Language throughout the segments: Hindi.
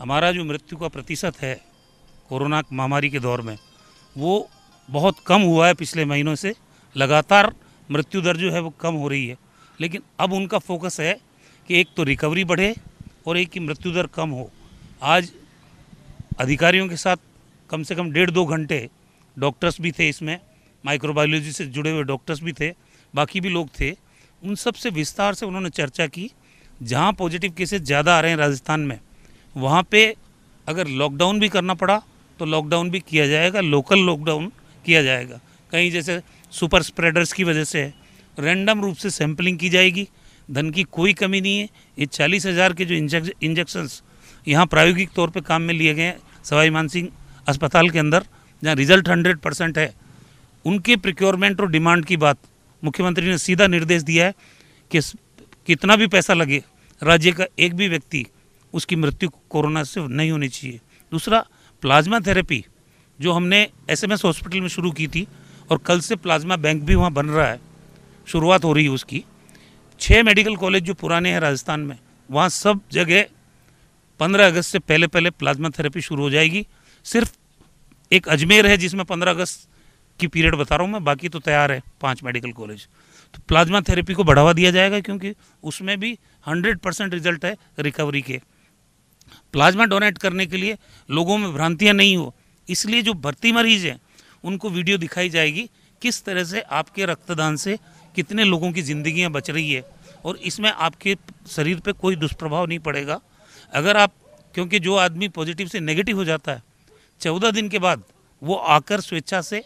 हमारा जो मृत्यु का प्रतिशत है कोरोना महामारी के दौर में वो बहुत कम हुआ है पिछले महीनों से लगातार मृत्यु दर जो है वो कम हो रही है लेकिन अब उनका फोकस है कि एक तो रिकवरी बढ़े और एक ही मृत्यु दर कम हो आज अधिकारियों के साथ कम से कम डेढ़ दो घंटे डॉक्टर्स भी थे इसमें माइक्रोबायोलॉजी से जुड़े हुए डॉक्टर्स भी थे बाकी भी लोग थे उन सब से विस्तार से उन्होंने चर्चा की जहाँ पॉजिटिव केसेस ज़्यादा आ रहे हैं राजस्थान में वहाँ पे अगर लॉकडाउन भी करना पड़ा तो लॉकडाउन भी किया जाएगा लोकल लॉकडाउन किया जाएगा कहीं जैसे सुपर स्प्रेडर्स की वजह से रैंडम रूप से सैंपलिंग की जाएगी धन की कोई कमी नहीं है ये चालीस हज़ार के जो इंजेक्शन्स यहाँ प्रायोगिक तौर पे काम में लिए गए हैं सवाई मानसिंह अस्पताल के अंदर जहाँ रिजल्ट हंड्रेड परसेंट है उनके प्रिक्योरमेंट और डिमांड की बात मुख्यमंत्री ने सीधा निर्देश दिया है कि कितना भी पैसा लगे राज्य का एक भी व्यक्ति उसकी मृत्यु कोरोना से नहीं होनी चाहिए दूसरा प्लाज्मा थेरेपी जो हमने एसएमएस हॉस्पिटल में शुरू की थी और कल से प्लाज्मा बैंक भी वहाँ बन रहा है शुरुआत हो रही है उसकी छः मेडिकल कॉलेज जो पुराने हैं राजस्थान में वहाँ सब जगह पंद्रह अगस्त से पहले पहले प्लाज्मा थेरेपी शुरू हो जाएगी सिर्फ एक अजमेर है जिसमें पंद्रह अगस्त की पीरियड बता रहा हूँ मैं बाकी तो तैयार है पाँच मेडिकल कॉलेज तो प्लाज्मा थेरेपी को बढ़ावा दिया जाएगा क्योंकि उसमें भी हंड्रेड परसेंट रिजल्ट है रिकवरी के प्लाज्मा डोनेट करने के लिए लोगों में भ्रांतियाँ नहीं हो इसलिए जो भर्ती मरीज हैं उनको वीडियो दिखाई जाएगी किस तरह से आपके रक्तदान से कितने लोगों की जिंदगियां बच रही है और इसमें आपके शरीर पे कोई दुष्प्रभाव नहीं पड़ेगा अगर आप क्योंकि जो आदमी पॉजिटिव से नेगेटिव हो जाता है चौदह दिन के बाद वो आकर स्वेच्छा से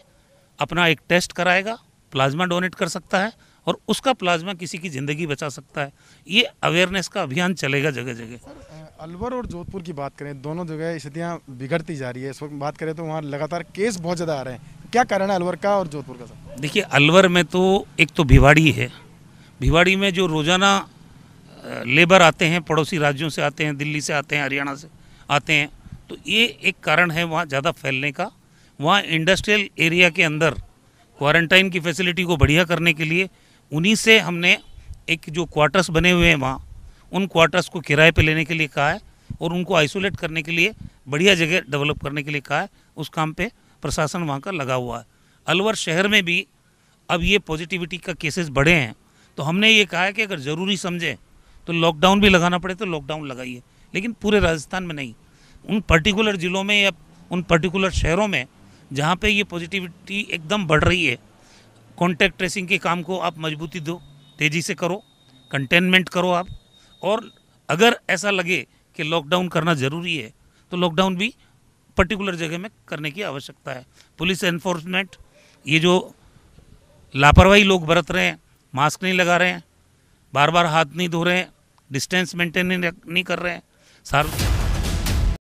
अपना एक टेस्ट कराएगा प्लाज्मा डोनेट कर सकता है और उसका प्लाज्मा किसी की ज़िंदगी बचा सकता है ये अवेयरनेस का अभियान चलेगा जगह जगह अलवर और जोधपुर की बात करें दोनों जगह स्थितियाँ बिगड़ती जा रही है इस वक्त बात करें तो वहाँ लगातार केस बहुत ज़्यादा आ रहे हैं क्या कारण है अलवर का और जोधपुर का देखिए अलवर में तो एक तो भिवाड़ी है भिवाड़ी में जो रोज़ाना लेबर आते हैं पड़ोसी राज्यों से आते हैं दिल्ली से आते हैं हरियाणा से आते हैं तो ये एक कारण है वहाँ ज़्यादा फैलने का वहाँ इंडस्ट्रियल एरिया के अंदर क्वारंटाइन की फैसिलिटी को बढ़िया करने के लिए उन्हीं से हमने एक जो क्वार्टर्स बने हुए हैं वहाँ उन क्वार्टर्स को किराए पे लेने के लिए कहा है और उनको आइसोलेट करने के लिए बढ़िया जगह डेवलप करने के लिए कहा है उस काम पे प्रशासन वहाँ का लगा हुआ है अलवर शहर में भी अब ये पॉजिटिविटी का केसेस बढ़े हैं तो हमने ये कहा है कि अगर ज़रूरी समझें तो लॉकडाउन भी लगाना पड़े तो लॉकडाउन लगाइए लेकिन पूरे राजस्थान में नहीं उन पर्टिकुलर ज़िलों में या उन पर्टिकुलर शहरों में जहाँ पर ये पॉजिटिविटी एकदम बढ़ रही है कॉन्टैक्ट ट्रेसिंग के काम को आप मजबूती दो तेज़ी से करो कंटेनमेंट करो आप और अगर ऐसा लगे कि लॉकडाउन करना ज़रूरी है तो लॉकडाउन भी पर्टिकुलर जगह में करने की आवश्यकता है पुलिस एनफोर्समेंट ये जो लापरवाही लोग बरत रहे हैं मास्क नहीं लगा रहे हैं बार बार हाथ नहीं धो रहे हैं डिस्टेंस मेंटेन नहीं कर रहे हैं सार्वजनिक